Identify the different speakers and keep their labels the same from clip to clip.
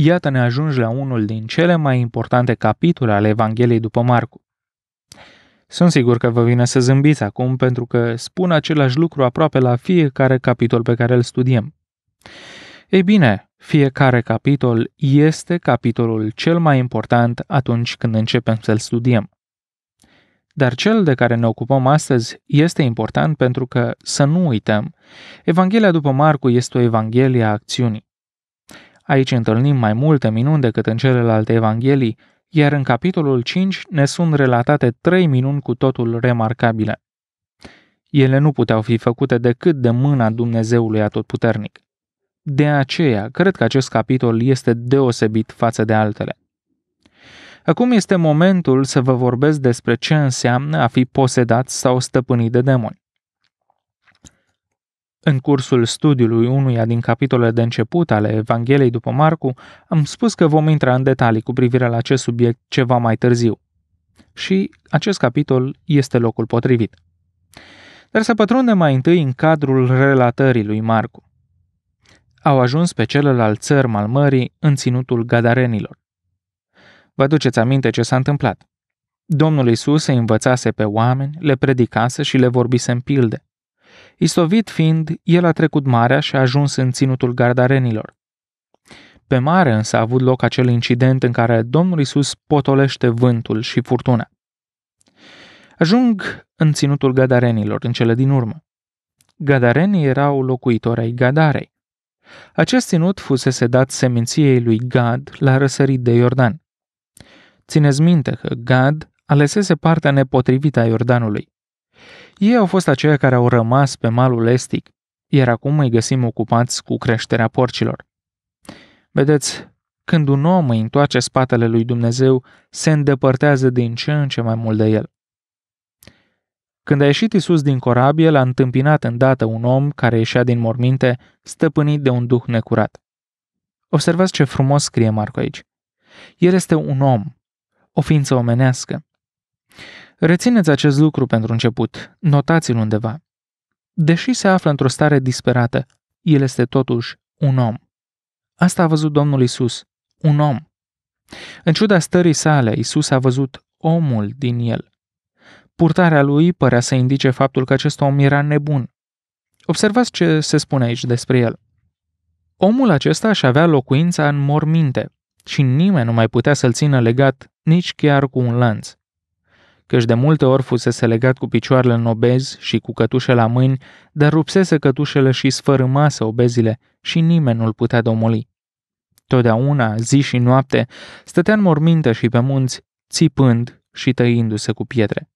Speaker 1: iată ne ajungi la unul din cele mai importante capitole ale Evangheliei după Marcu. Sunt sigur că vă vine să zâmbiți acum pentru că spun același lucru aproape la fiecare capitol pe care îl studiem. Ei bine, fiecare capitol este capitolul cel mai important atunci când începem să-l studiem. Dar cel de care ne ocupăm astăzi este important pentru că, să nu uităm, Evanghelia după Marcu este o Evanghelie a acțiunii. Aici întâlnim mai multe minuni decât în celelalte evanghelii, iar în capitolul 5 ne sunt relatate trei minuni cu totul remarcabile. Ele nu puteau fi făcute decât de mâna Dumnezeului Atotputernic. De aceea, cred că acest capitol este deosebit față de altele. Acum este momentul să vă vorbesc despre ce înseamnă a fi posedat sau stăpânit de demoni. În cursul studiului unuia din capitolele de început ale Evangheliei după Marcu, am spus că vom intra în detalii cu privire la acest subiect ceva mai târziu. Și acest capitol este locul potrivit. Dar să pătrundem mai întâi în cadrul relatării lui Marcu. Au ajuns pe celălalt țărm al mării în ținutul Gadarenilor. Vă duceți aminte ce s-a întâmplat. Domnul Isus se învățase pe oameni, le predicase și le vorbise în pilde. Istovit fiind, el a trecut marea și a ajuns în ținutul gardarenilor. Pe mare însă a avut loc acel incident în care Domnul Isus potolește vântul și furtuna. Ajung în ținutul gadarenilor în cele din urmă. Gadarenii erau locuitori ai Gadarei. Acest ținut fusese dat seminției lui Gad la răsărit de Iordan. Țineți minte că Gad alesese partea nepotrivită a Iordanului. Ei au fost aceia care au rămas pe malul estic, iar acum îi găsim ocupați cu creșterea porcilor. Vedeți, când un om îi întoarce spatele lui Dumnezeu, se îndepărtează din ce în ce mai mult de el. Când a ieșit Isus din corabie, l-a întâmpinat îndată un om care ieșea din morminte, stăpânit de un duh necurat. Observați ce frumos scrie Marco aici. El este un om, o ființă omenească. Rețineți acest lucru pentru început, notați-l undeva. Deși se află într-o stare disperată, el este totuși un om. Asta a văzut Domnul Isus, un om. În ciuda stării sale, Isus a văzut omul din el. Purtarea lui părea să indice faptul că acest om era nebun. Observați ce se spune aici despre el. Omul acesta își avea locuința în morminte și nimeni nu mai putea să-l țină legat nici chiar cu un lanț căci de multe ori fusese legat cu picioarele în obez și cu cătușe la mâini, dar rupsese cătușele și sfărâmase obezile și nimeni nu-l putea domoli. Totdeauna, zi și noapte, stătea în morminte și pe munți, țipând și tăindu-se cu pietre.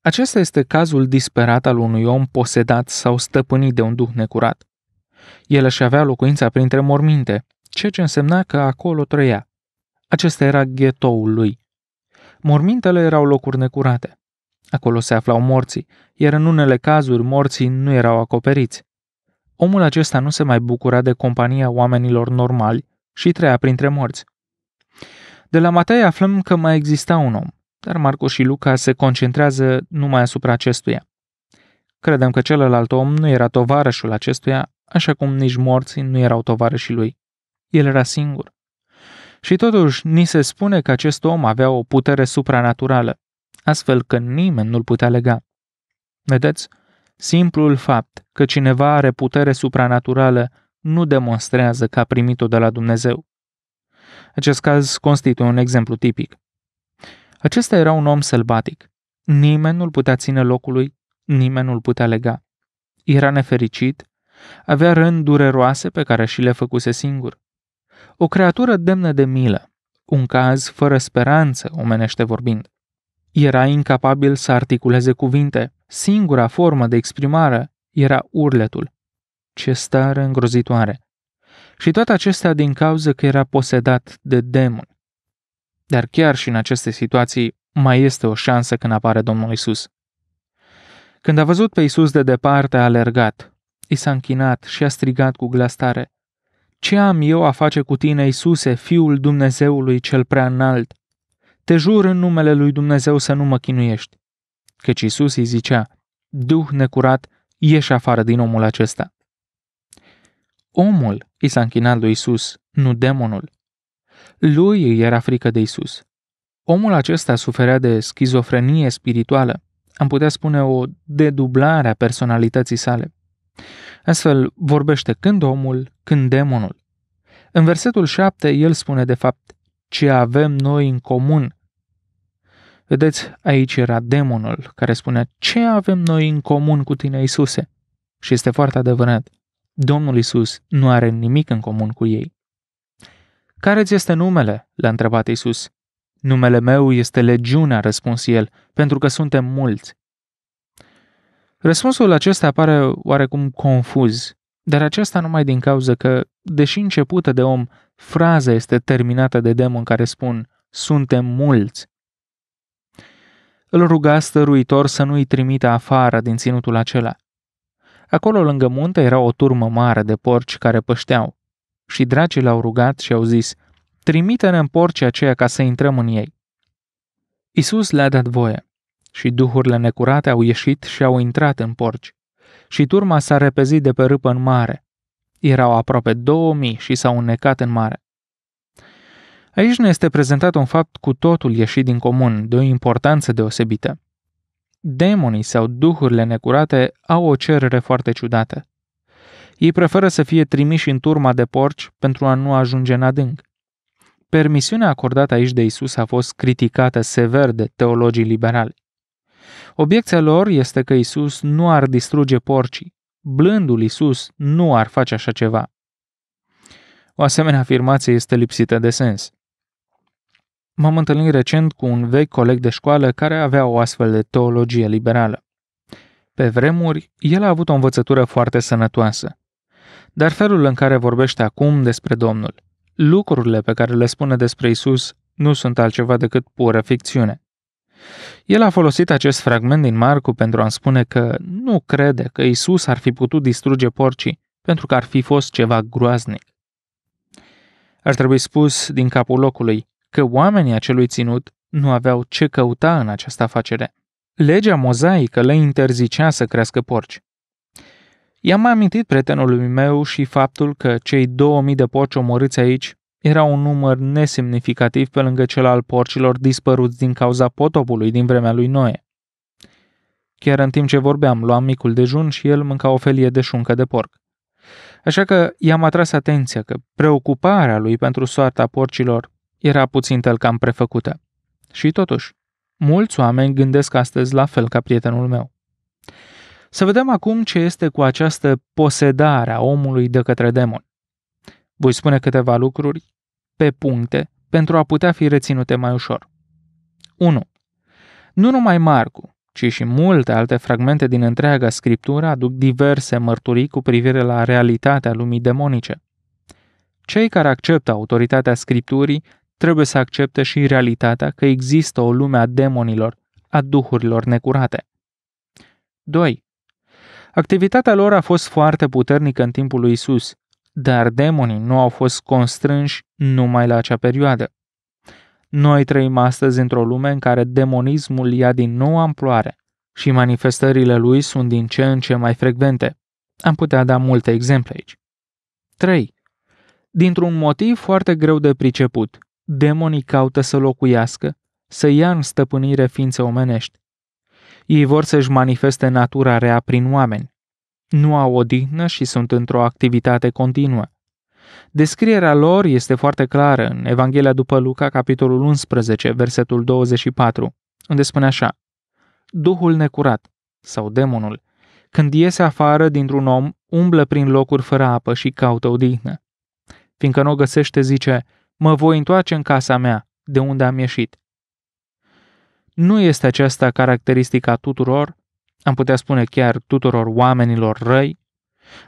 Speaker 1: Acesta este cazul disperat al unui om posedat sau stăpânit de un duh necurat. El își avea locuința printre morminte, ceea ce însemna că acolo trăia. Acesta era ghetoul lui. Mormintele erau locuri necurate. Acolo se aflau morții, iar în unele cazuri morții nu erau acoperiți. Omul acesta nu se mai bucura de compania oamenilor normali și trăia printre morți. De la Matei aflăm că mai exista un om, dar Marco și Luca se concentrează numai asupra acestuia. Credem că celălalt om nu era tovarășul acestuia, așa cum nici morții nu erau tovarășii lui. El era singur. Și totuși ni se spune că acest om avea o putere supranaturală, astfel că nimeni nu-l putea lega. Vedeți? Simplul fapt că cineva are putere supranaturală nu demonstrează că a primit-o de la Dumnezeu. Acest caz constituie un exemplu tipic. Acesta era un om sălbatic. Nimeni nu-l putea ține locului, nimeni nu-l putea lega. Era nefericit, avea rând dureroase pe care și le făcuse singur o creatură demnă de milă, un caz fără speranță, omenește vorbind. Era incapabil să articuleze cuvinte, singura formă de exprimare era urletul. Ce stare îngrozitoare! Și toate acestea din cauza că era posedat de demon. Dar chiar și în aceste situații mai este o șansă când apare Domnul Isus. Când a văzut pe Isus de departe, a alergat. I s-a închinat și a strigat cu glas tare. Ce am eu a face cu tine, Iisuse, Fiul Dumnezeului cel prea înalt? Te jur în numele lui Dumnezeu să nu mă chinuiești. Căci Isus îi zicea, Duh necurat, ieși afară din omul acesta. Omul i s-a închinat lui Isus, nu demonul. Lui îi era frică de Isus. Omul acesta suferea de schizofrenie spirituală, am putea spune o dedublare a personalității sale. Astfel vorbește când omul, când demonul. În versetul 7 el spune de fapt ce avem noi în comun. Vedeți, aici era demonul care spunea ce avem noi în comun cu tine, Isuse. Și este foarte adevărat. Domnul Isus nu are nimic în comun cu ei. Care ți este numele? l-a întrebat Isus. Numele meu este legiunea, a răspuns el, pentru că suntem mulți. Răspunsul acesta apare oarecum confuz, dar aceasta numai din cauza că, deși începută de om, fraza este terminată de demon care spun suntem mulți. Îl ruga stăruitor să nu-i trimită afară din ținutul acela. Acolo lângă munte era o turmă mare de porci care pășteau și dracii l-au rugat și au zis, trimite-ne în porcii aceia ca să intrăm în ei. Isus le-a dat voie și duhurile necurate au ieșit și au intrat în porci. Și turma s-a repezit de pe râpă în mare. Erau aproape 2000 și s-au înnecat în mare. Aici ne este prezentat un fapt cu totul ieșit din comun, de o importanță deosebită. Demonii sau duhurile necurate au o cerere foarte ciudată. Ei preferă să fie trimiși în turma de porci pentru a nu ajunge în adânc. Permisiunea acordată aici de Isus a fost criticată sever de teologii liberali. Obiecția lor este că Isus nu ar distruge porcii. Blândul Isus nu ar face așa ceva. O asemenea afirmație este lipsită de sens. M-am întâlnit recent cu un vechi coleg de școală care avea o astfel de teologie liberală. Pe vremuri, el a avut o învățătură foarte sănătoasă. Dar felul în care vorbește acum despre Domnul, lucrurile pe care le spune despre Isus nu sunt altceva decât pură ficțiune. El a folosit acest fragment din Marcu pentru a spune că nu crede că Isus ar fi putut distruge porcii pentru că ar fi fost ceva groaznic. Ar trebui spus din capul locului că oamenii acelui ținut nu aveau ce căuta în această afacere. Legea mozaică le interzicea să crească porci. I-am amintit prietenului meu și faptul că cei 2000 de porci omorâți aici era un număr nesemnificativ pe lângă cel al porcilor dispăruți din cauza potopului din vremea lui Noe. Chiar în timp ce vorbeam, luam micul dejun și el mânca o felie de șuncă de porc. Așa că i-am atras atenția că preocuparea lui pentru soarta porcilor era puțin tel cam prefăcută. Și totuși, mulți oameni gândesc astăzi la fel ca prietenul meu. Să vedem acum ce este cu această posedare a omului de către demon. Voi spune câteva lucruri pe puncte pentru a putea fi reținute mai ușor. 1. Nu numai Marcu, ci și multe alte fragmente din întreaga scriptură aduc diverse mărturii cu privire la realitatea lumii demonice. Cei care acceptă autoritatea scripturii trebuie să accepte și realitatea că există o lume a demonilor, a duhurilor necurate. 2. Activitatea lor a fost foarte puternică în timpul lui Isus, dar demonii nu au fost constrânși numai la acea perioadă. Noi trăim astăzi într-o lume în care demonismul ia din nou amploare și manifestările lui sunt din ce în ce mai frecvente. Am putea da multe exemple aici. 3. Dintr-un motiv foarte greu de priceput, demonii caută să locuiască, să ia în stăpânire ființe omenești. Ei vor să-și manifeste natura rea prin oameni nu au odihnă și sunt într-o activitate continuă. Descrierea lor este foarte clară în Evanghelia după Luca, capitolul 11, versetul 24, unde spune așa Duhul necurat, sau demonul, când iese afară dintr-un om, umblă prin locuri fără apă și caută odihnă. Fiindcă nu o găsește, zice, mă voi întoarce în casa mea, de unde am ieșit. Nu este aceasta caracteristica tuturor? am putea spune chiar tuturor oamenilor răi,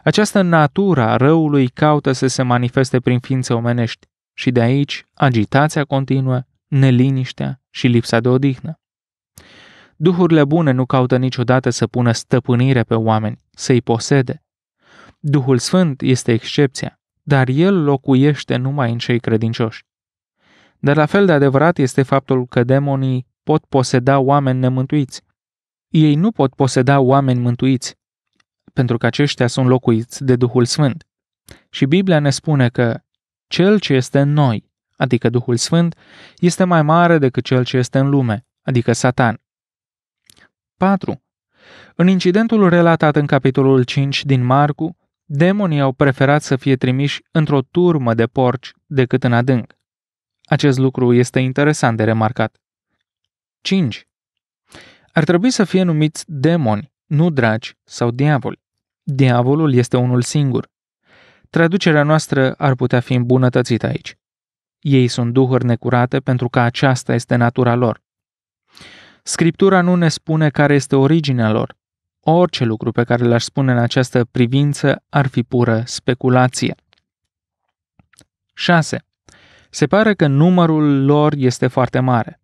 Speaker 1: această natură a răului caută să se manifeste prin ființe omenești și de aici agitația continuă, neliniștea și lipsa de odihnă. Duhurile bune nu caută niciodată să pună stăpânire pe oameni, să-i posede. Duhul Sfânt este excepția, dar el locuiește numai în cei credincioși. Dar la fel de adevărat este faptul că demonii pot poseda oameni nemântuiți, ei nu pot poseda oameni mântuiți, pentru că aceștia sunt locuiți de Duhul Sfânt. Și Biblia ne spune că cel ce este în noi, adică Duhul Sfânt, este mai mare decât cel ce este în lume, adică Satan. 4. În incidentul relatat în capitolul 5 din Marcu, demonii au preferat să fie trimiși într-o turmă de porci decât în adânc. Acest lucru este interesant de remarcat. 5 ar trebui să fie numiți demoni, nu dragi sau diavoli. Diavolul este unul singur. Traducerea noastră ar putea fi îmbunătățită aici. Ei sunt duhuri necurate pentru că aceasta este natura lor. Scriptura nu ne spune care este originea lor. Orice lucru pe care l-aș spune în această privință ar fi pură speculație. 6. Se pare că numărul lor este foarte mare.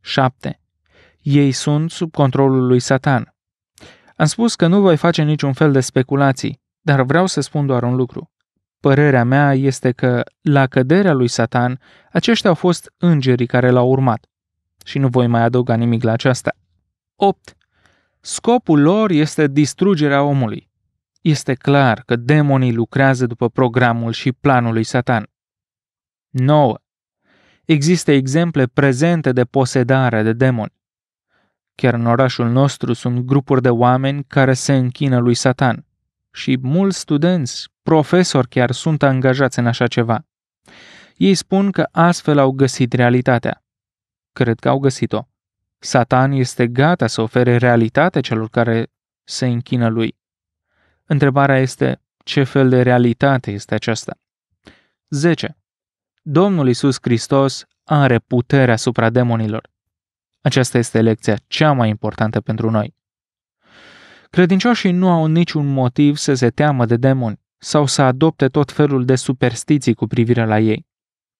Speaker 1: 7 ei sunt sub controlul lui Satan. Am spus că nu voi face niciun fel de speculații, dar vreau să spun doar un lucru. Părerea mea este că, la căderea lui Satan, aceștia au fost îngerii care l-au urmat. Și nu voi mai adăuga nimic la aceasta. 8. Scopul lor este distrugerea omului. Este clar că demonii lucrează după programul și planul lui Satan. 9. Există exemple prezente de posedare de demoni. Chiar în orașul nostru sunt grupuri de oameni care se închină lui Satan. Și mulți studenți, profesori chiar sunt angajați în așa ceva. Ei spun că astfel au găsit realitatea. Cred că au găsit-o. Satan este gata să ofere realitate celor care se închină lui. Întrebarea este ce fel de realitate este aceasta? 10. Domnul Isus Hristos are putere asupra demonilor. Aceasta este lecția cea mai importantă pentru noi. Credincioșii nu au niciun motiv să se teamă de demoni sau să adopte tot felul de superstiții cu privire la ei.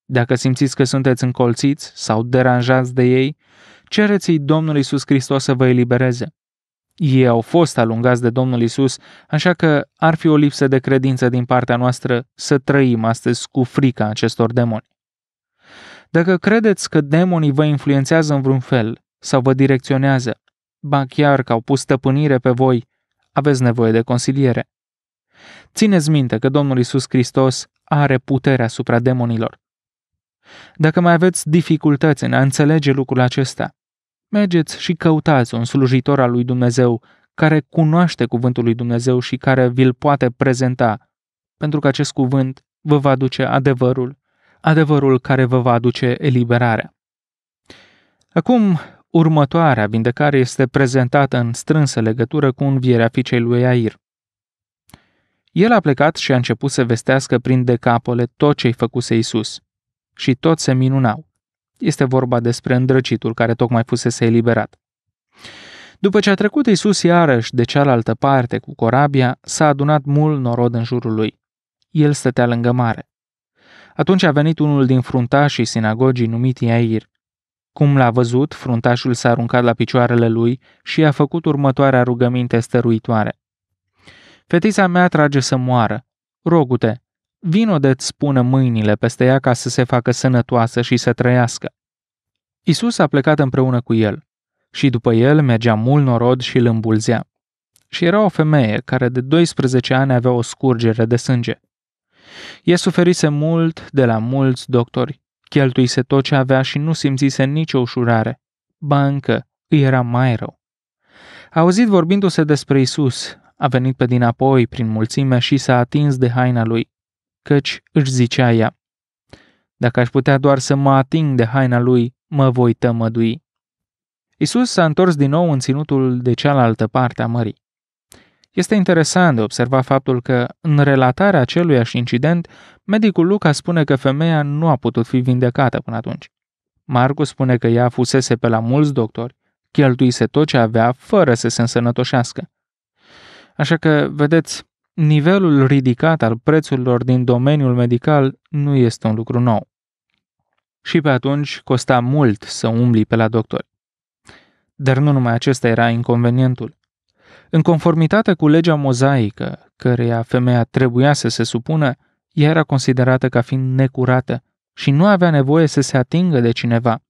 Speaker 1: Dacă simțiți că sunteți încolțiți sau deranjați de ei, cereți-i Domnul Isus Hristos să vă elibereze. Ei au fost alungați de Domnul Isus, așa că ar fi o lipsă de credință din partea noastră să trăim astăzi cu frica acestor demoni. Dacă credeți că demonii vă influențează în vreun fel sau vă direcționează, ba chiar că au pus stăpânire pe voi, aveți nevoie de consiliere. Țineți minte că Domnul Isus Hristos are puterea asupra demonilor. Dacă mai aveți dificultăți în a înțelege lucrul acesta, mergeți și căutați un slujitor al lui Dumnezeu care cunoaște cuvântul lui Dumnezeu și care vi-l poate prezenta, pentru că acest cuvânt vă va duce adevărul adevărul care vă va aduce eliberarea. Acum, următoarea vindecare este prezentată în strânsă legătură cu învierea fiicei lui Air. El a plecat și a început să vestească prin decapole tot ce-i făcuse Isus. Și toți se minunau. Este vorba despre îndrăcitul care tocmai fusese eliberat. După ce a trecut Isus iarăși de cealaltă parte cu corabia, s-a adunat mult norod în jurul lui. El stătea lângă mare. Atunci a venit unul din fruntașii sinagogii numit Iair. Cum l-a văzut, fruntașul s-a aruncat la picioarele lui și a făcut următoarea rugăminte stăruitoare. Fetița mea trage să moară. Rogute, vino de-ți spună mâinile peste ea ca să se facă sănătoasă și să trăiască. Isus a plecat împreună cu el și după el mergea mult norod și îl îmbulzea. Și era o femeie care de 12 ani avea o scurgere de sânge. E suferise mult de la mulți doctori, cheltuise tot ce avea și nu simțise nicio ușurare. Ba încă, îi era mai rău. A auzit vorbindu-se despre Isus, a venit pe dinapoi prin mulțime și s-a atins de haina lui, căci își zicea ea, Dacă aș putea doar să mă ating de haina lui, mă voi tămădui. Isus s-a întors din nou în ținutul de cealaltă parte a mării. Este interesant de observa faptul că, în relatarea aceluiași incident, medicul Luca spune că femeia nu a putut fi vindecată până atunci. Marcus spune că ea fusese pe la mulți doctori, cheltuise tot ce avea fără să se însănătoșească. Așa că, vedeți, nivelul ridicat al prețurilor din domeniul medical nu este un lucru nou. Și pe atunci costa mult să umbli pe la doctori. Dar nu numai acesta era inconvenientul. În conformitate cu legea mozaică, căreia femeia trebuia să se supună, ea era considerată ca fiind necurată și nu avea nevoie să se atingă de cineva.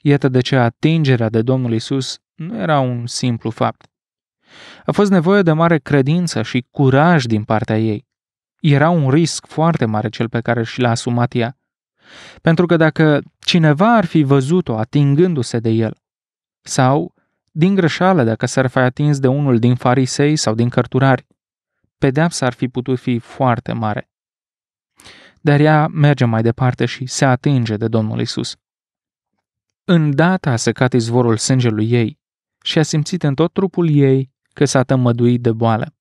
Speaker 1: Iată de ce atingerea de Domnul Isus nu era un simplu fapt. A fost nevoie de mare credință și curaj din partea ei. Era un risc foarte mare cel pe care și l-a asumat ea. Pentru că dacă cineva ar fi văzut-o atingându-se de el, sau din greșeală dacă s-ar fi atins de unul din farisei sau din cărturari. Pedeapsa ar fi putut fi foarte mare. Dar ea merge mai departe și se atinge de Domnul Isus. data a secat izvorul sângelui ei și a simțit în tot trupul ei că s-a tămăduit de boală.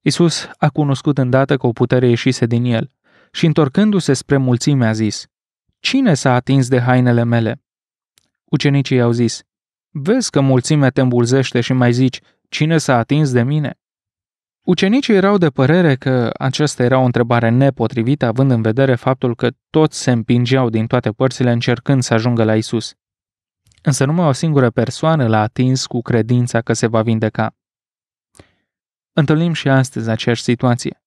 Speaker 1: Isus a cunoscut îndată că o putere ieșise din el și întorcându-se spre mulțime a zis, Cine s-a atins de hainele mele? Ucenicii au zis, Vezi că mulțimea te îmbulzește și mai zici, cine s-a atins de mine? Ucenicii erau de părere că aceasta era o întrebare nepotrivită, având în vedere faptul că toți se împingeau din toate părțile încercând să ajungă la Isus. Însă numai o singură persoană l-a atins cu credința că se va vindeca. Întâlnim și astăzi aceeași situație.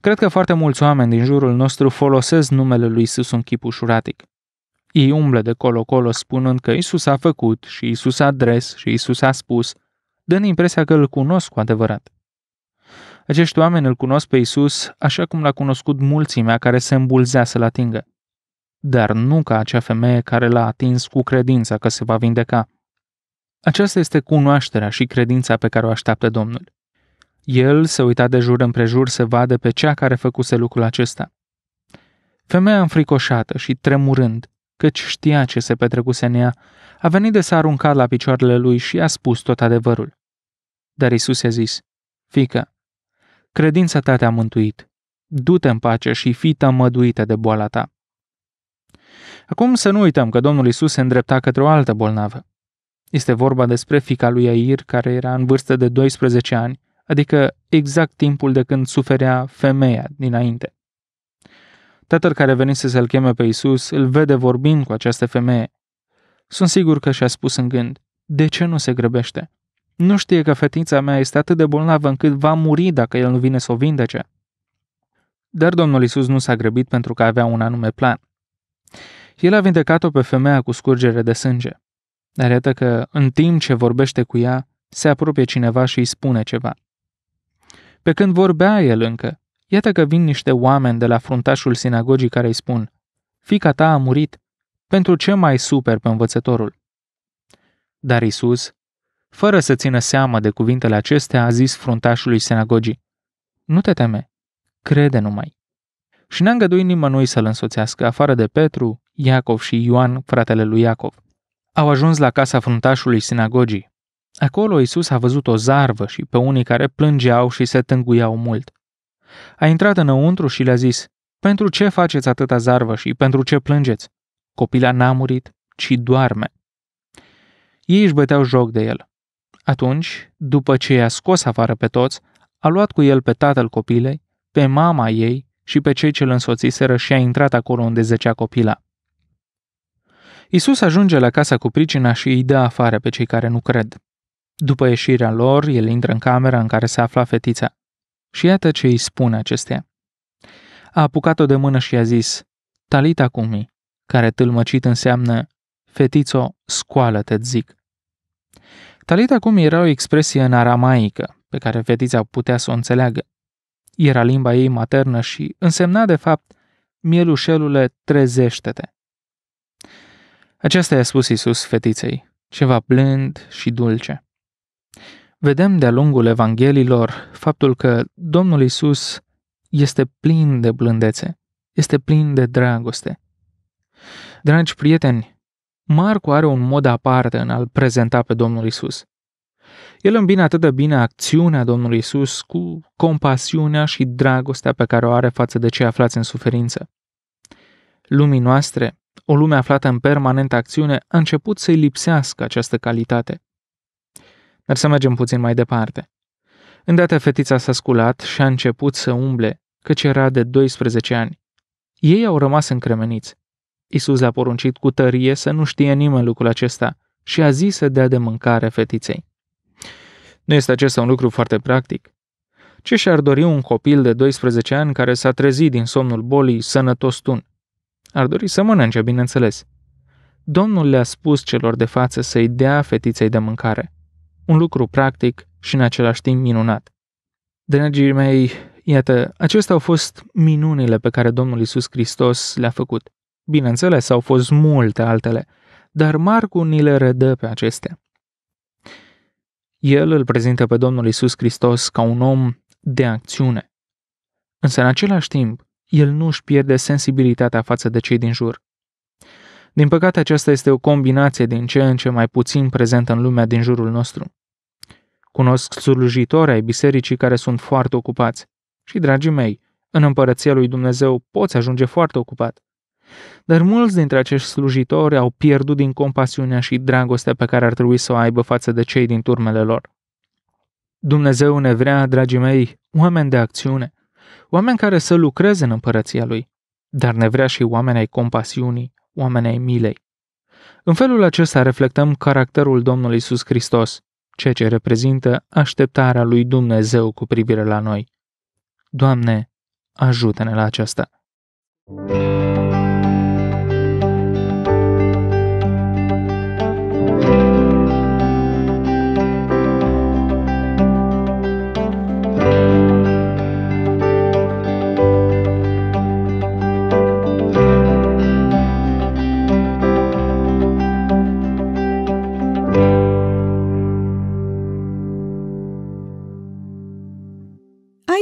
Speaker 1: Cred că foarte mulți oameni din jurul nostru folosesc numele lui Isus în chip ușuratic. Ei umblă de colo-colo spunând că Isus a făcut și Isus a adres și Isus a spus, dând impresia că îl cunosc cu adevărat. Acești oameni îl cunosc pe Isus așa cum l-a cunoscut mulțimea care se îmbulzea să-l atingă. Dar nu ca acea femeie care l-a atins cu credința că se va vindeca. Aceasta este cunoașterea și credința pe care o așteaptă Domnul. El se uita de jur împrejur să vadă pe cea care făcuse lucrul acesta. Femeia înfricoșată și tremurând căci știa ce se petrecuse în ea, a venit de s-a aruncat la picioarele lui și a spus tot adevărul. Dar Isus i-a zis, Fică, credința ta te-a mântuit, du-te în pace și fii tămăduită de boala ta. Acum să nu uităm că Domnul Isus se îndrepta către o altă bolnavă. Este vorba despre fica lui Air, care era în vârstă de 12 ani, adică exact timpul de când suferea femeia dinainte. Tatăl care venise să-l cheme pe Isus îl vede vorbind cu această femeie. Sunt sigur că și-a spus în gând, de ce nu se grăbește? Nu știe că fetița mea este atât de bolnavă încât va muri dacă el nu vine să o vindece. Dar Domnul Isus nu s-a grăbit pentru că avea un anume plan. El a vindecat-o pe femeia cu scurgere de sânge. Dar iată că, în timp ce vorbește cu ea, se apropie cineva și îi spune ceva. Pe când vorbea el încă, Iată că vin niște oameni de la fruntașul sinagogii care îi spun, Fica ta a murit, pentru ce mai super pe învățătorul? Dar Isus, fără să țină seama de cuvintele acestea, a zis fruntașului sinagogii, Nu te teme, crede numai. Și n-a îngăduit nimănui să-l însoțească, afară de Petru, Iacov și Ioan, fratele lui Iacov. Au ajuns la casa fruntașului sinagogii. Acolo Isus a văzut o zarvă și pe unii care plângeau și se tânguiau mult. A intrat înăuntru și le-a zis, Pentru ce faceți atâta zarvă și pentru ce plângeți? Copila n-a murit, ci doarme. Ei își băteau joc de el. Atunci, după ce i-a scos afară pe toți, a luat cu el pe tatăl copilei, pe mama ei și pe cei ce îl însoțiseră și a intrat acolo unde zecea copila. Isus ajunge la casa cu pricina și îi dă afară pe cei care nu cred. După ieșirea lor, el intră în camera în care se afla fetița. Și iată ce îi spun acestea. A apucat-o de mână și i-a zis, Talita cumi, care tâlmăcit înseamnă, fetițo, scoală-te, zic. Talita cumi era o expresie în aramaică, pe care fetița putea să o înțeleagă. Era limba ei maternă și însemna, de fapt, mielușelule, trezește-te. Aceasta i-a spus Isus fetiței, ceva blând și dulce. Vedem de-a lungul Evanghelilor faptul că Domnul Isus este plin de blândețe, este plin de dragoste. Dragi prieteni, Marcu are un mod aparte în a-l prezenta pe Domnul Isus. El îmbină atât de bine acțiunea Domnului Isus cu compasiunea și dragostea pe care o are față de cei aflați în suferință. Lumii noastre, o lume aflată în permanentă acțiune, a început să-i lipsească această calitate. Dar să mergem puțin mai departe. Îndată fetița s-a sculat și a început să umble, căci era de 12 ani. Ei au rămas încremeniți. Isus a poruncit cu tărie să nu știe nimeni lucrul acesta și a zis să dea de mâncare fetiței. Nu este acesta un lucru foarte practic? Ce și-ar dori un copil de 12 ani care s-a trezit din somnul bolii sănătos tun? Ar dori să mănânce, bineînțeles. Domnul le-a spus celor de față să-i dea fetiței de mâncare un lucru practic și în același timp minunat. Dragii mei, iată, acestea au fost minunile pe care Domnul Isus Hristos le-a făcut. Bineînțeles, au fost multe altele, dar Marcu ni le redă pe acestea. El îl prezintă pe Domnul Isus Hristos ca un om de acțiune. Însă, în același timp, el nu își pierde sensibilitatea față de cei din jur, din păcate, aceasta este o combinație din ce în ce mai puțin prezentă în lumea din jurul nostru. Cunosc slujitori ai bisericii care sunt foarte ocupați. Și, dragii mei, în împărăția lui Dumnezeu poți ajunge foarte ocupat. Dar mulți dintre acești slujitori au pierdut din compasiunea și dragostea pe care ar trebui să o aibă față de cei din turmele lor. Dumnezeu ne vrea, dragii mei, oameni de acțiune, oameni care să lucreze în împărăția Lui, dar ne vrea și oameni ai compasiunii, oameni ai milei. În felul acesta reflectăm caracterul Domnului Isus Hristos, ceea ce reprezintă așteptarea lui Dumnezeu cu privire la noi. Doamne, ajută-ne la aceasta! thank you